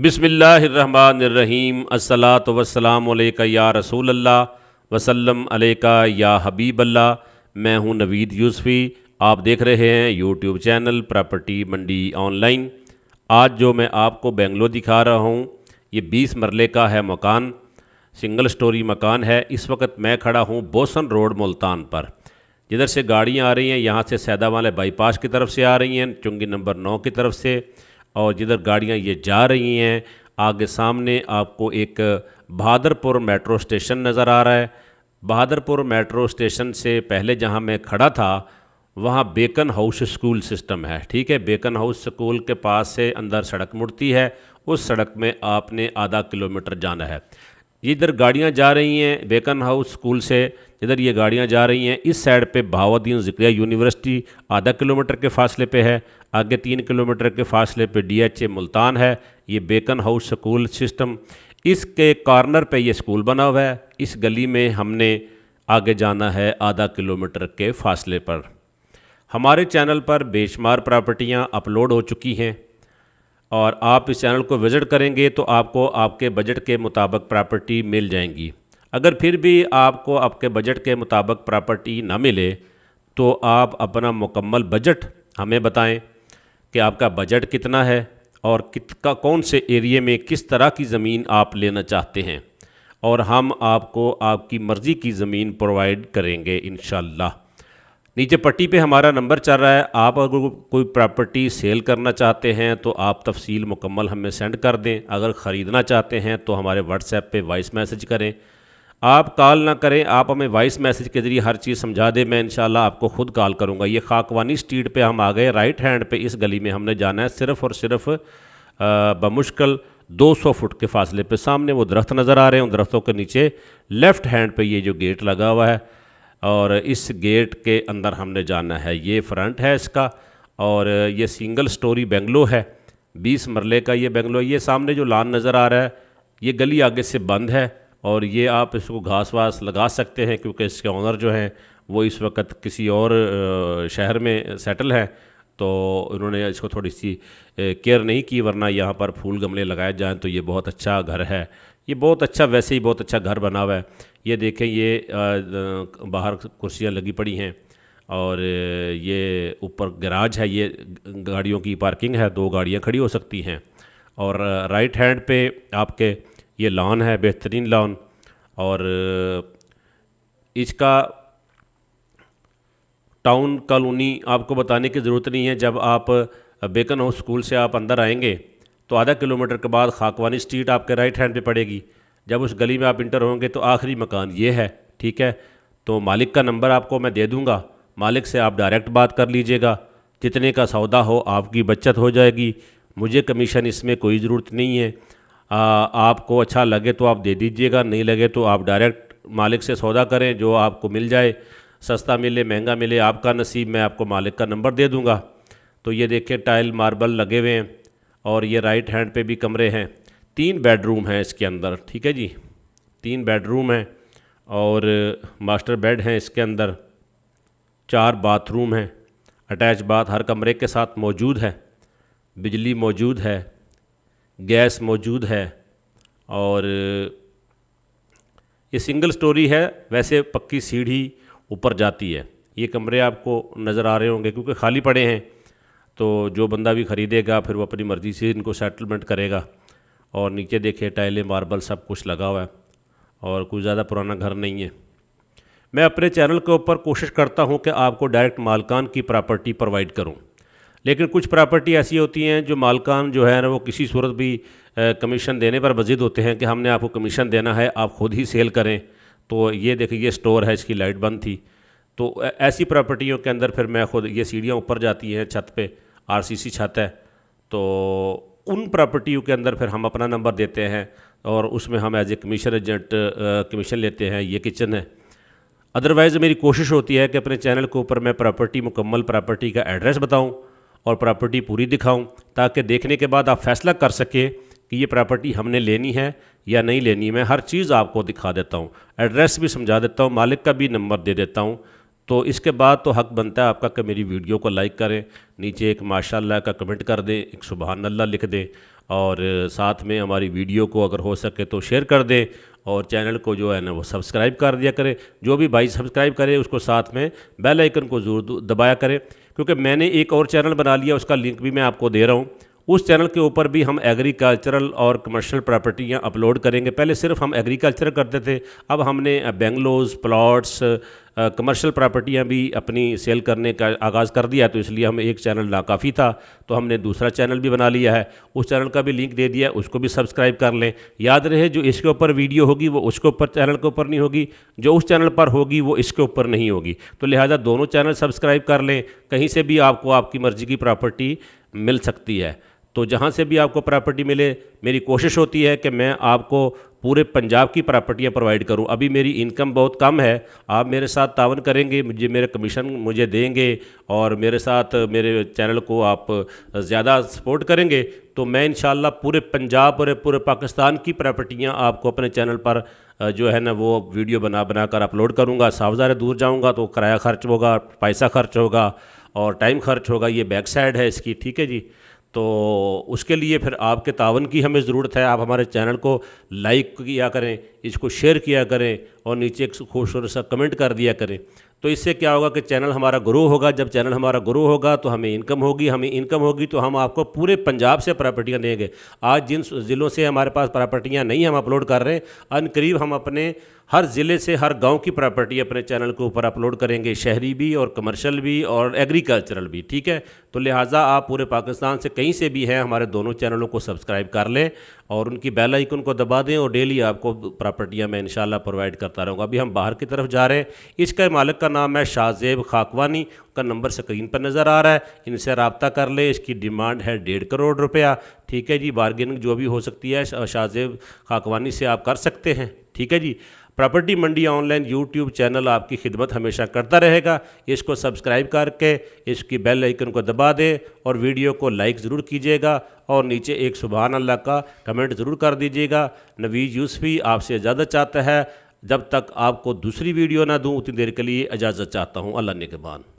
बिसमीम असलात वसलाम या रसूल अल्लाह वसल्लम अलैका या हबीब अल्लाह मैं हूं नवीद यूसफ़ी आप देख रहे हैं YouTube channel property Mandi online आज जो मैं आपको बेंगलो दिखा रहा हूं ये बीस मरले का है मकान सिंगल स्टोरी मकान है इस वक्त मैं खड़ा हूं बोसन रोड मुल्तान पर जिधर से गाड़ियां आ रही हैं यहाँ से वाले बाईपास की तरफ से आ रही हैं चुंगी नंबर नौ की तरफ से और जिधर गाड़ियाँ ये जा रही हैं आगे सामने आपको एक बहादुरपुर मेट्रो स्टेशन नज़र आ रहा है बहादुरपुर मेट्रो स्टेशन से पहले जहाँ मैं खड़ा था वहाँ बेकन हाउस स्कूल सिस्टम है ठीक है बेकन हाउस स्कूल के पास से अंदर सड़क मुड़ती है उस सड़क में आपने आधा किलोमीटर जाना है ये इधर गाड़ियाँ जा रही हैं बेकन हाउस स्कूल से इधर ये गाड़ियाँ जा रही हैं इस साइड पे बहावद्दीन जिक्रिया यूनिवर्सिटी आधा किलोमीटर के फासले पे है आगे तीन किलोमीटर के फासले पे डीएचए मुल्तान है ये बेकन हाउस स्कूल सिस्टम इसके कॉर्नर पे ये स्कूल बना हुआ है इस गली में हमने आगे जाना है आधा किलोमीटर के फासले पर हमारे चैनल पर बेशुमार प्रॉपर्टियाँ अपलोड हो चुकी हैं और आप इस चैनल को विज़िट करेंगे तो आपको आपके बजट के मुताबिक प्रॉपर्टी मिल जाएंगी अगर फिर भी आपको आपके बजट के मुताबिक प्रॉपर्टी ना मिले तो आप अपना मुकम्मल बजट हमें बताएं कि आपका बजट कितना है और का कौन से एरिए में किस तरह की ज़मीन आप लेना चाहते हैं और हम आपको आपकी मर्ज़ी की ज़मीन प्रोवाइड करेंगे इन नीचे पट्टी पे हमारा नंबर चल रहा है आप अगर कोई प्रॉपर्टी सेल करना चाहते हैं तो आप तफसील मुकम्मल हमें सेंड कर दें अगर ख़रीदना चाहते हैं तो हमारे व्हाट्सएप पे वॉइस मैसेज करें आप कॉल ना करें आप हमें वॉइस मैसेज के ज़रिए हर चीज़ समझा दें मैं इन आपको ख़ुद कॉल करूँगा ये खाकवानी स्ट्रीट पर हम आ गए राइट हैंड पर इस गली में हमने जाना है सिर्फ़ और सिर्फ बमुश्किल दो सौ फुट के फासले पर सामने वो दरख्त नज़र आ रहे हैं उन दरख्तों के नीचे लेफ़्ट हैंड पर ये जो गेट लगा हुआ है और इस गेट के अंदर हमने जाना है ये फ्रंट है इसका और ये सिंगल स्टोरी बेंगलो है बीस मरले का ये बेंगलो ये सामने जो लान नज़र आ रहा है ये गली आगे से बंद है और ये आप इसको घास वास लगा सकते हैं क्योंकि इसके ऑनर जो हैं वो इस वक्त किसी और शहर में सेटल हैं तो उन्होंने इसको थोड़ी सी केयर नहीं की वरना यहाँ पर फूल गमले लगाए जाएँ तो ये बहुत अच्छा घर है ये बहुत अच्छा वैसे ही बहुत अच्छा घर बना हुआ है ये देखें ये बाहर कुर्सियाँ लगी पड़ी हैं और ये ऊपर गराज है ये गाड़ियों की पार्किंग है दो गाड़ियाँ खड़ी हो सकती हैं और राइट हैंड पे आपके ये लॉन है बेहतरीन लॉन और इसका टाउन कॉलोनी आपको बताने की ज़रूरत नहीं है जब आप बेकन हाउस स्कूल से आप अंदर आएंगे तो आधा किलोमीटर के बाद खाकवानी स्ट्रीट आपके राइट हैंड पे पड़ेगी जब उस गली में आप इंटर होंगे तो आखिरी मकान ये है ठीक है तो मालिक का नंबर आपको मैं दे दूँगा मालिक से आप डायरेक्ट बात कर लीजिएगा जितने का सौदा हो आपकी बचत हो जाएगी मुझे कमीशन इसमें कोई ज़रूरत नहीं है आ, आपको अच्छा लगे तो आप दे दीजिएगा नहीं लगे तो आप डायरेक्ट मालिक से सौदा करें जो आपको मिल जाए सस्ता मिले महंगा मिले आपका नसीब मैं आपको मालिक का नंबर दे दूँगा तो ये देखें टाइल मार्बल लगे हुए हैं और ये राइट हैंड पे भी कमरे हैं तीन बेडरूम हैं इसके अंदर ठीक है जी तीन बेडरूम हैं और मास्टर बेड हैं इसके अंदर चार बाथरूम हैं अटैच बाथ हर कमरे के साथ मौजूद है बिजली मौजूद है गैस मौजूद है और ये सिंगल स्टोरी है वैसे पक्की सीढ़ी ऊपर जाती है ये कमरे आपको नज़र आ रहे होंगे क्योंकि खाली पड़े हैं तो जो बंदा भी ख़रीदेगा फिर वो अपनी मर्ज़ी से इनको सेटलमेंट करेगा और नीचे देखे टाइलें मार्बल सब कुछ लगा हुआ है और कुछ ज़्यादा पुराना घर नहीं है मैं अपने चैनल के ऊपर कोशिश करता हूँ कि आपको डायरेक्ट मालकान की प्रॉपर्टी प्रोवाइड करूँ लेकिन कुछ प्रॉपर्टी ऐसी होती हैं जो मालकान जो है ना वो किसी सूरत भी कमीशन देने पर मजिद होते हैं कि हमने आपको कमीशन देना है आप खुद ही सेल करें तो ये देखिए ये स्टोर है इसकी लाइट बंद थी तो ऐसी प्रॉपर्टियों के अंदर फिर मैं खुद ये सीढ़ियाँ ऊपर जाती हैं छत पे आरसीसी छत है तो उन प्रॉपर्टियों के अंदर फिर हम अपना नंबर देते हैं और उसमें हम as a commission agent commission लेते हैं ये किचन है अदरवाइज़ मेरी कोशिश होती है कि अपने चैनल के ऊपर मैं प्रॉपर्टी मुकम्मल प्रॉपर्टी का एड्रेस बताऊँ और प्रॉपर्टी पूरी दिखाऊँ ताकि देखने के बाद आप फैसला कर सकें कि ये प्रॉपर्टी हमने लेनी है या नहीं लेनी मैं हर चीज़ आपको दिखा देता हूँ एड्रेस भी समझा देता हूँ मालिक का भी नंबर दे देता हूँ तो इसके बाद तो हक बनता है आपका कि मेरी वीडियो को लाइक करें नीचे एक माशाल्लाह का कमेंट कर दें एक सुबहान अल्लाह लिख दें और साथ में हमारी वीडियो को अगर हो सके तो शेयर कर दें और चैनल को जो है ना वो सब्सक्राइब कर दिया करें जो भी भाई सब्सक्राइब करे उसको साथ में बेल आइकन को ज़रूर दबाया करें क्योंकि मैंने एक और चैनल बना लिया उसका लिंक भी मैं आपको दे रहा हूँ उस चैनल के ऊपर भी हम एग्रीकल्चरल और कमर्शियल प्रॉपर्टियाँ अपलोड करेंगे पहले सिर्फ हम एग्रीकल्चर करते थे अब हमने बेंगलोज प्लॉट्स कमर्शियल प्रॉपर्टियाँ भी अपनी सेल करने का आगाज़ कर दिया तो इसलिए हमें एक चैनल नाकाफ़ी था तो हमने दूसरा चैनल भी बना लिया है उस चैनल का भी लिंक दे दिया उसको भी सब्सक्राइब कर लें याद रहे जो इसके ऊपर वीडियो होगी वो उसके ऊपर चैनल के ऊपर नहीं होगी जो उस चैनल पर होगी वो इसके ऊपर नहीं होगी तो लिहाजा दोनों चैनल सब्सक्राइब कर लें कहीं से भी आपको आपकी मर्ज़ी की प्रॉपर्टी मिल सकती है तो जहाँ से भी आपको प्रॉपर्टी मिले मेरी कोशिश होती है कि मैं आपको पूरे पंजाब की प्रॉपर्टियाँ प्रोवाइड करूँ अभी मेरी इनकम बहुत कम है आप मेरे साथ तावन करेंगे मुझे मेरे कमीशन मुझे देंगे और मेरे साथ मेरे चैनल को आप ज़्यादा सपोर्ट करेंगे तो मैं इन पूरे पंजाब और पूरे पाकिस्तान की प्रॉपर्टियाँ आपको अपने चैनल पर जो है ना वो वीडियो बना बना कर अपलोड करूँगा साफ दूर जाऊँगा तो किराया खर्च होगा पैसा खर्च होगा और टाइम खर्च होगा ये बैक साइड है इसकी ठीक है जी तो उसके लिए फिर आपके तावन की हमें ज़रूरत है आप हमारे चैनल को लाइक किया करें इसको शेयर किया करें और नीचे एक खूबसूरत सा कमेंट कर दिया करें तो इससे क्या होगा कि चैनल हमारा ग्रो होगा जब चैनल हमारा ग्रो होगा तो हमें इनकम होगी हमें इनकम होगी तो हम आपको पूरे पंजाब से प्रॉपर्टियाँ देंगे आज जिन ज़िलों से हमारे पास प्रॉपर्टियाँ नहीं हम अपलोड कर रहे हैं करीब हम अपने हर ज़िले से हर गांव की प्रॉपर्टी अपने चैनल के ऊपर अपलोड करेंगे शहरी भी और कमर्शियल भी और एग्रीकल्चरल भी ठीक है तो लिहाजा आप पूरे पाकिस्तान से कहीं से भी हैं हमारे दोनों चैनलों को सब्सक्राइब कर लें और उनकी बेल आइकन को दबा दें और डेली आपको प्रॉपर्टियाँ मैं इंशाल्लाह प्रोवाइड करता रहूँगा अभी हम बाहर की तरफ जा रहे हैं इसका मालिक का नाम है शाहजेब खाकवानी का नंबर स्क्रीन पर नज़र आ रहा है इनसे रबता कर लें इसकी डिमांड है डेढ़ करोड़ रुपया ठीक है जी बार्गेनिंग जो भी हो सकती है शाहजेब खाकवानी से आप कर सकते हैं ठीक है जी property Mandi online YouTube channel आपकी खिदमत हमेशा करता रहेगा इसको सब्सक्राइब करके इसकी बेल आइकन को दबा दें और वीडियो को लाइक ज़रूर कीजिएगा और नीचे एक सुबहान अल्लाह का कमेंट ज़रूर कर दीजिएगा नवीज यूसफ़ी आपसे इजाज़त चाहता है जब तक आपको दूसरी वीडियो ना दूँ उतनी देर के लिए इजाज़त चाहता हूँ अल्लाह ने के